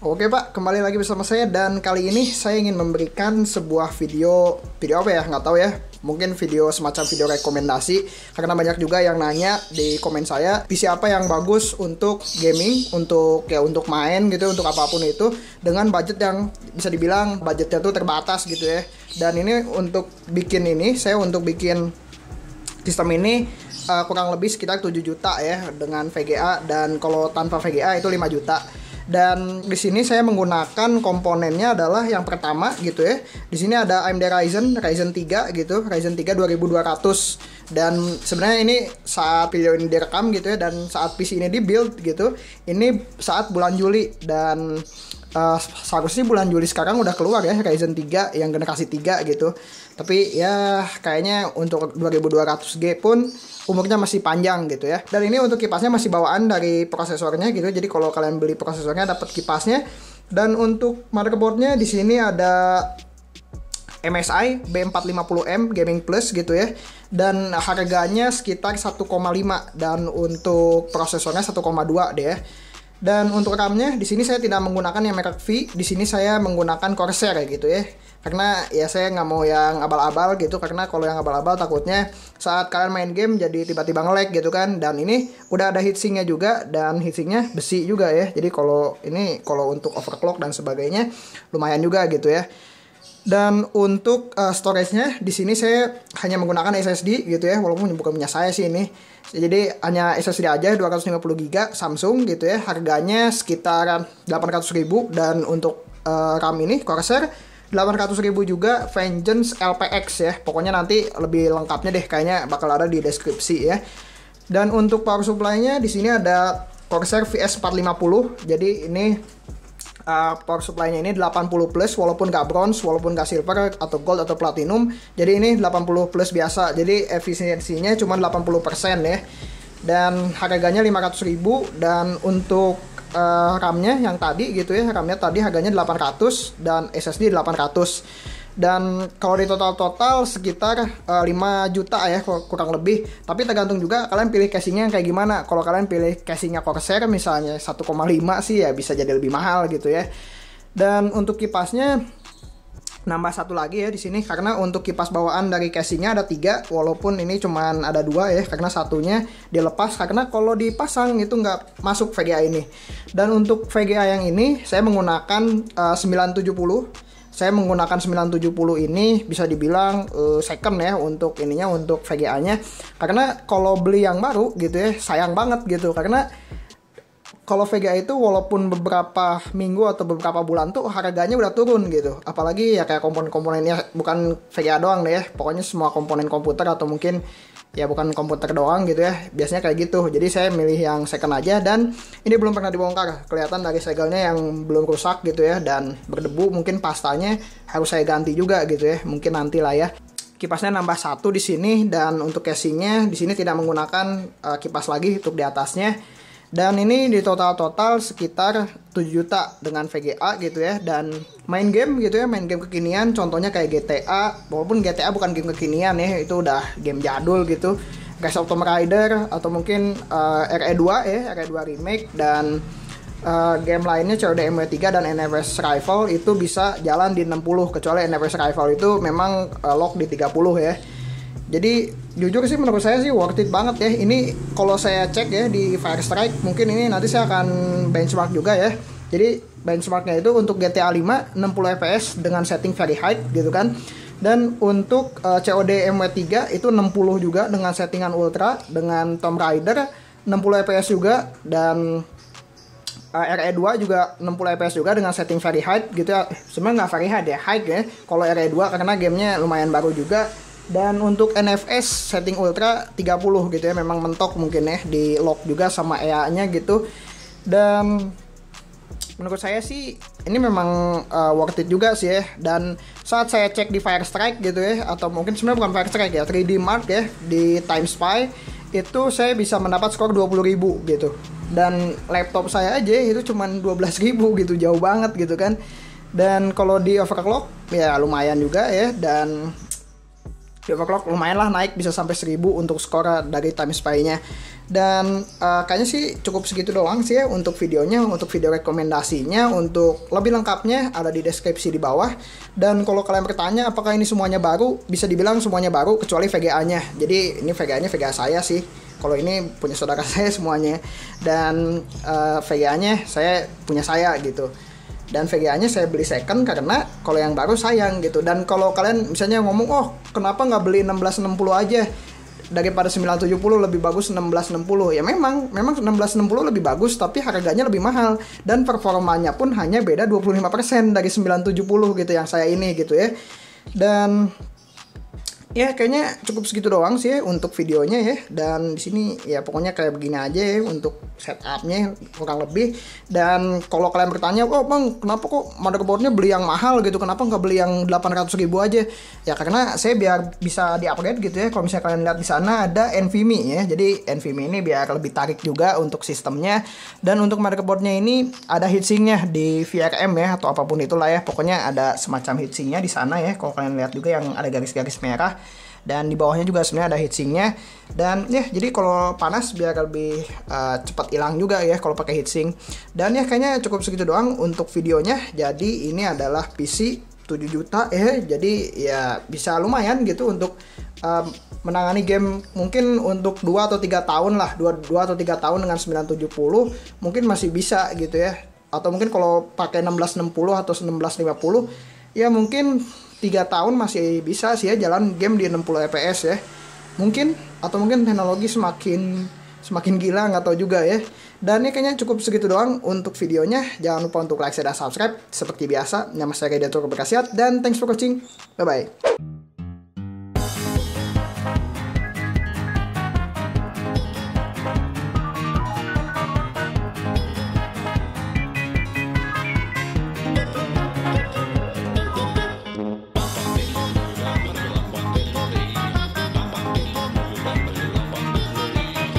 Oke Pak, kembali lagi bersama saya dan kali ini saya ingin memberikan sebuah video video apa ya nggak tahu ya mungkin video semacam video rekomendasi karena banyak juga yang nanya di komen saya PC apa yang bagus untuk gaming untuk ya untuk main gitu untuk apapun itu dengan budget yang bisa dibilang budgetnya tuh terbatas gitu ya dan ini untuk bikin ini saya untuk bikin sistem ini uh, kurang lebih sekitar 7 juta ya dengan VGA dan kalau tanpa VGA itu 5 juta dan di sini saya menggunakan komponennya adalah yang pertama gitu ya. Di sini ada AMD Ryzen Ryzen 3 gitu, Ryzen 3 2200 dan sebenarnya ini saat video ini direkam gitu ya dan saat PC ini dibuild gitu. Ini saat bulan Juli dan uh, seharusnya bulan Juli sekarang udah keluar ya Ryzen 3 yang generasi 3 gitu. Tapi ya kayaknya untuk 2200G pun umurnya masih panjang gitu ya. Dan ini untuk kipasnya masih bawaan dari prosesornya gitu. Jadi kalau kalian beli prosesornya dapat kipasnya dan untuk motherboardnya di sini ada MSI B450M Gaming Plus gitu ya dan harganya sekitar 1,5 dan untuk prosesornya 1,2 deh ya dan untuk RAM-nya di sini saya tidak menggunakan yang merek V, di sini saya menggunakan Corsair ya gitu ya. Karena ya saya nggak mau yang abal-abal gitu karena kalau yang abal-abal takutnya saat kalian main game jadi tiba-tiba nge-lag gitu kan. Dan ini udah ada heatsinknya juga dan heatsinknya besi juga ya. Jadi kalau ini kalau untuk overclock dan sebagainya lumayan juga gitu ya. Dan untuk uh, storage-nya di sini saya hanya menggunakan SSD gitu ya, walaupun bukan punya saya sih ini. Jadi hanya SSD aja 250 GB Samsung gitu ya. Harganya sekitar 800.000 dan untuk uh, RAM ini Corsair 800.000 juga Vengeance LPX ya. Pokoknya nanti lebih lengkapnya deh kayaknya bakal ada di deskripsi ya. Dan untuk power supply-nya di sini ada Corsair VS450. Jadi ini uh, power supply-nya ini 80 plus walaupun nggak bronze, walaupun nggak silver atau gold atau platinum. Jadi ini 80 plus biasa. Jadi efisiensinya cuma 80% ya. Dan harganya ribu dan untuk uh, RAM-nya yang tadi gitu ya, RAM-nya tadi harganya 800 dan SSD 800 dan kalau di total-total sekitar uh, eh, 5 juta ya kurang lebih tapi tergantung juga kalian pilih casingnya kayak gimana kalau kalian pilih casingnya Corsair misalnya 1,5 sih ya bisa jadi lebih mahal gitu ya dan untuk kipasnya nambah satu lagi ya di sini karena untuk kipas bawaan dari casingnya ada tiga walaupun ini cuman ada dua ya karena satunya dilepas karena kalau dipasang itu nggak masuk VGA ini dan untuk VGA yang ini saya menggunakan eh, uh, 970 saya menggunakan 970 ini bisa dibilang uh, second ya untuk ininya untuk VGA-nya karena kalau beli yang baru gitu ya sayang banget gitu karena kalau VGA itu walaupun beberapa minggu atau beberapa bulan tuh harganya udah turun gitu. Apalagi ya kayak komponen-komponennya bukan VGA doang deh, ya. pokoknya semua komponen komputer atau mungkin ya bukan komputer doang gitu ya. Biasanya kayak gitu. Jadi saya milih yang second aja dan ini belum pernah dibongkar. Kelihatan dari segelnya yang belum rusak gitu ya dan berdebu mungkin pastanya harus saya ganti juga gitu ya. Mungkin nanti lah ya kipasnya nambah satu di sini dan untuk casingnya di sini tidak menggunakan uh, kipas lagi untuk di atasnya dan ini di total total sekitar 7 juta dengan VGA gitu ya dan main game gitu ya main game kekinian contohnya kayak GTA walaupun GTA bukan game kekinian ya itu udah game jadul gitu guys, of Tomb Raider atau mungkin uh, eh, RE2 ya RE2 remake dan uh, game lainnya COD MW3 dan NFS Rival itu bisa jalan di 60 kecuali NFS Rival itu memang uh, lock di 30 ya jadi jujur sih menurut saya sih worth it banget ya ini kalau saya cek ya di Fire Strike mungkin ini nanti saya akan benchmark juga ya jadi benchmarknya itu untuk GTA 5 60 fps dengan setting very high gitu kan dan untuk uh, eh, COD MW3 itu 60 juga dengan settingan ultra dengan Tomb Raider 60 fps juga dan uh, eh, RE2 juga 60 fps juga dengan setting very high gitu ya sebenarnya nggak very high ya high ya kalau RE2 karena gamenya lumayan baru juga dan untuk NFS setting ultra 30 gitu ya memang mentok mungkin ya di lock juga sama EA-nya gitu. Dan menurut saya sih ini memang uh, worth it juga sih ya. Dan saat saya cek di Fire Strike gitu ya atau mungkin sebenarnya bukan Fire Strike ya 3D Mark ya di Time Spy itu saya bisa mendapat skor 20.000 gitu. Dan laptop saya aja itu cuman 12.000 gitu jauh banget gitu kan. Dan kalau di overclock ya lumayan juga ya dan Silverclock lumayan lah naik bisa sampai 1000 untuk skor eh, dari time spy-nya. Dan uh, kayaknya sih cukup segitu doang sih ya untuk videonya, untuk video rekomendasinya, untuk lebih lengkapnya ada di deskripsi di bawah. Dan kalau kalian bertanya apakah ini semuanya baru, bisa dibilang semuanya baru kecuali VGA-nya. Jadi ini VGA-nya VGA saya sih. Kalau ini punya saudara saya semuanya dan uh, eh, VGA-nya saya punya saya gitu dan VGA-nya saya beli second karena kalau yang baru sayang gitu dan kalau kalian misalnya ngomong oh kenapa nggak beli 1660 aja daripada 970 lebih bagus 1660 ya memang memang 1660 lebih bagus tapi harganya lebih mahal dan performanya pun hanya beda 25% dari 970 gitu yang saya ini gitu ya dan ya kayaknya cukup segitu doang sih ya untuk videonya ya dan di sini ya pokoknya kayak begini aja ya untuk setupnya kurang lebih dan kalau kalian bertanya oh bang kenapa kok motherboardnya beli yang mahal gitu kenapa nggak beli yang 800 ribu aja ya karena saya biar bisa di upgrade gitu ya kalau misalnya kalian lihat di sana ada NVMe ya jadi NVMe ini biar lebih tarik juga untuk sistemnya dan untuk motherboardnya ini ada heatsinknya di VRM ya atau apapun itulah ya pokoknya ada semacam heatsinknya di sana ya kalau kalian lihat juga yang ada garis-garis merah dan di bawahnya juga sebenarnya ada heatsinknya dan ya jadi kalau panas biar lebih uh, cepat hilang juga ya kalau pakai heatsink dan ya kayaknya cukup segitu doang untuk videonya jadi ini adalah PC 7 juta eh jadi ya bisa lumayan gitu untuk um, menangani game mungkin untuk 2 atau 3 tahun lah 2, 2 atau 3 tahun dengan 970 mungkin masih bisa gitu ya atau mungkin kalau pakai 1660 atau 1650 ya mungkin tiga tahun masih bisa sih ya jalan game di 60 fps ya mungkin atau mungkin teknologi semakin semakin gila nggak tahu juga ya dan ini kayaknya cukup segitu doang untuk videonya jangan lupa untuk like share dan subscribe seperti biasa nama saya Kaidatul Keberkasiat dan thanks for watching bye bye